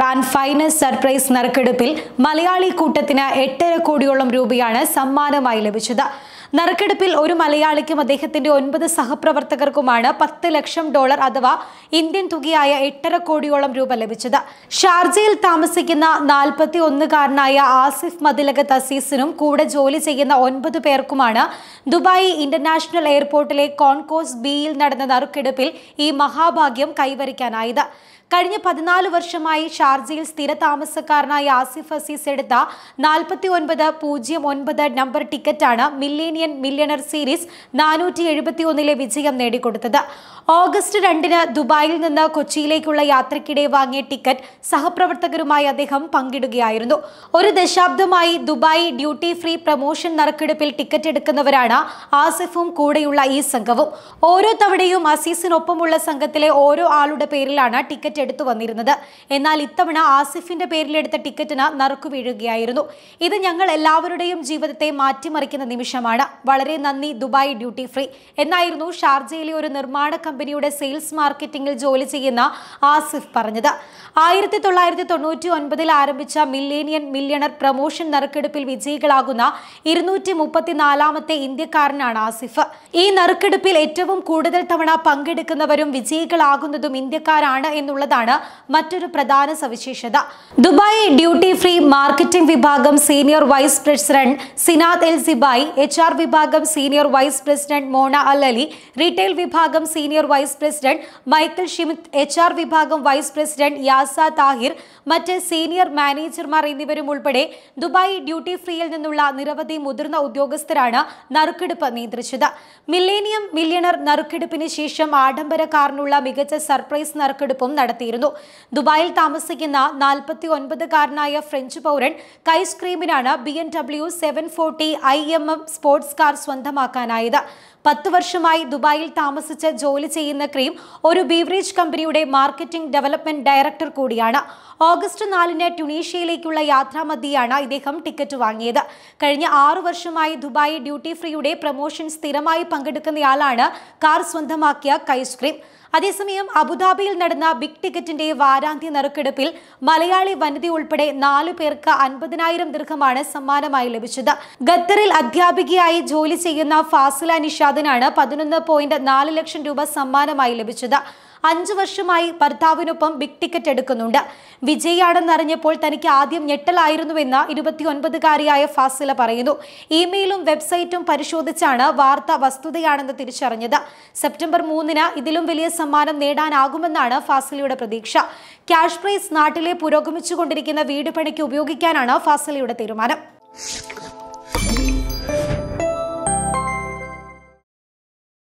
Rann final surprise നറുക്കെടുപ്പിൽ മലയാളി കൂട്ടത്തിന് എട്ടര കോടിയോളം രൂപയാണ് സമ്മാനമായി ലഭിച്ചത് നറുക്കെടുപ്പിൽ ഒരു മലയാളിക്കും അദ്ദേഹത്തിന്റെ ഒൻപത് സഹപ്രവർത്തകർക്കുമാണ് പത്ത് ലക്ഷം ഡോളർ അഥവാ ഇന്ത്യൻ തുകയായ എട്ടര കോടിയോളം രൂപ ലഭിച്ചത് ഷാർജയിൽ താമസിക്കുന്ന നാൽപ്പത്തി ഒന്നുകാരനായ ആസിഫ് മതിലകത്ത് അസീസിനും കൂടെ ജോലി ചെയ്യുന്ന ഒൻപത് പേർക്കുമാണ് ദുബായ് ഇന്റർനാഷണൽ എയർപോർട്ടിലെ കോൺകോസ് ബിയിൽ നടന്ന നറുക്കെടുപ്പിൽ ഈ മഹാഭാഗ്യം കൈവരിക്കാനായത് കഴിഞ്ഞ പതിനാല് വർഷമായി ഷാർജയിൽ സ്ഥിര താമസക്കാരനായ ആസിഫ് അസീസ് എടുത്ത നാൽപ്പത്തി ഒൻപത് പൂജ്യം ഒൻപത് നമ്പർ ടിക്കറ്റാണ് മില്ലേനിയൻ മില്യണർ സീരീസ് നാനൂറ്റി എഴുപത്തി ഒന്നിലെ വിജയം നേടിക്കൊടുത്തത് ഓഗസ്റ്റ് രണ്ടിന് ദുബായിൽ നിന്ന് കൊച്ചിയിലേക്കുള്ള യാത്രയ്ക്കിടെ വാങ്ങിയ ടിക്കറ്റ് സഹപ്രവർത്തകരുമായി അദ്ദേഹം പങ്കിടുകയായിരുന്നു ഒരു ദശാബ്ദമായി ദുബായ് ഡ്യൂട്ടി ഫ്രീ പ്രമോഷൻ നറുക്കെടുപ്പിൽ ടിക്കറ്റ് എടുക്കുന്നവരാണ് ആസിഫും കൂടെയുള്ള ഈ സംഘവും ഓരോ തവണയും അസീസിനൊപ്പമുള്ള സംഘത്തിലെ ഓരോ ആളുടെ പേരിലാണ് ടിക്കറ്റ് ടിക്കറ്റ് എടുത്തു വന്നിരുന്നത് എന്നാൽ ഇത്തവണ ആസിഫിന്റെ പേരിലെടുത്ത ടിക്കറ്റിന് നറുക്കു വീഴുകയായിരുന്നു ഇത് ഞങ്ങൾ എല്ലാവരുടെയും ജീവിതത്തെ മാറ്റിമറിക്കുന്ന നിമിഷമാണ് വളരെ നന്ദി ദുബായ് ഡ്യൂട്ടി ഫ്രീ എന്നായിരുന്നു ഷാർജയിലെ ഒരു നിർമ്മാണ കമ്പനിയുടെ സെയിൽസ് മാർക്കറ്റിംഗിൽ ജോലി ചെയ്യുന്ന ആസിഫ് പറഞ്ഞത് ആയിരത്തി തൊള്ളായിരത്തി തൊണ്ണൂറ്റി ഒൻപതിൽ ആരംഭിച്ച മില്ലേനിയൻ മില്യണർ പ്രമോഷൻ നറുക്കെടുപ്പിൽ വിജയികളാകുന്ന ഇരുന്നൂറ്റി മുപ്പത്തിനാലാമത്തെ ഇന്ത്യക്കാരനാണ് ആസിഫ് ഈ നറുക്കെടുപ്പിൽ ഏറ്റവും കൂടുതൽ തവണ പങ്കെടുക്കുന്നവരും വിജയികളാകുന്നതും ഇന്ത്യക്കാരാണ് എന്നുള്ളത് എന്നുള്ളതാണ് മറ്റൊരു പ്രധാന സവിശേഷത ദുബായ് ഡ്യൂട്ടി ഫ്രീ മാർക്കറ്റിംഗ് വിഭാഗം senior vice president Sinead El Sibai H വിഭാഗം senior vice president Mona Al Ali retail വിഭാഗം senior vice president Michael Schmidt H വിഭാഗം വൈസ് പ്രസിഡന്റ് യാസ താഹിർ മറ്റ് സീനിയർ മാനേജർമാർ എന്നിവരും ഉൾപ്പെടെ ദുബായ് ഡ്യൂട്ടി ഫ്രീയിൽ നിന്നുള്ള നിരവധി മുതിർന്ന ഉദ്യോഗസ്ഥരാണ് നറുക്കെടുപ്പ് നിയന്ത്രിച്ചത് മില്ലേനിയം മില്യണർ നറുക്കെടുപ്പിന് ശേഷം ആഡംബര കാറിനുള്ള മികച്ച സർപ്രൈസ് നറുക്കെടുപ്പും നടത്തി കടത്തിയിരുന്നു ദുബായിൽ താമസിക്കുന്ന നാൽപ്പത്തി ഒൻപതുകാരനായ ഫ്രഞ്ച് പൗരൻ കൈസ്ക്രീമിനാണ് സ്ക്രീമിനാണ് B N W seven forty I M M sports car സ്വന്തമാക്കാനായത് പത്ത് വർഷമായി ദുബായിൽ താമസിച്ച് ജോലി ചെയ്യുന്ന ക്രീം ഒരു ബീവറേജ് കമ്പനിയുടെ മാർക്കറ്റിംഗ് ഡെവലപ്മെന്റ് ഡയറക്ടർ കൂടിയാണ് ഓഗസ്റ്റ് നാലിന് ട്യുണീഷ്യയിലേക്കുള്ള യാത്രാമധ്യയാണ് ഇദ്ദേഹം ടിക്കറ്റ് വാങ്ങിയത് കഴിഞ്ഞ ആറു വർഷമായി ദുബായ് ഡ്യൂട്ടി ഫ്രീയുടെ പ്രമോഷൻ സ്ഥിരമായി പങ്കെടുക്കുന്നയാളാണ് കാർ സ്വന്തമാക്കിയ കൈസ്ക്രീം അതേസമയം അബുദാബിയിൽ നടന്ന ബിഗ് ടിക്കറ്റിന്റെ വാരാന്ത്യ നറുക്കെടുപ്പിൽ മലയാളി വനിത ഉൾപ്പെടെ നാലു പേർക്ക് അൻപതിനായിരം ദീർഘമാണ് സമ്മാനമായി ലഭിച്ചത് ഖത്തറിൽ അധ്യാപികയായി ജോലി ചെയ്യുന്ന ഫാസില നിഷാദിനാണ് പതിനൊന്ന് ലക്ഷം രൂപ സമ്മാനമായി ലഭിച്ചത് അഞ്ചു വർഷമായി ഭർത്താവിനൊപ്പം ബിഗ് ടിക്കറ്റ് എടുക്കുന്നുണ്ട് വിജയാണെന്നറിഞ്ഞപ്പോൾ തനിക്ക് ആദ്യം ഞെട്ടലായിരുന്നുവെന്ന് ഇരുപത്തിയൊൻപതുകാരിയായ ഫാസില പറയുന്നു ഇമെയിലും വെബ്സൈറ്റും പരിശോധിച്ചാണ് വാർത്ത വസ്തുതയാണെന്ന് തിരിച്ചറിഞ്ഞത് സെപ്റ്റംബർ മൂന്നിന് ഇതിലും വലിയ സമ്മാനം നേടാനാകുമെന്നാണ് ഫാസിലയുടെ പ്രതീക്ഷ ക്യാഷ് പ്രൈസ് നാട്ടിലെ പുരോഗമിച്ചുകൊണ്ടിരിക്കുന്ന വീട് പണിക്ക് ഉപയോഗിക്കാനാണ് ഫാസിലയുടെ തീരുമാനം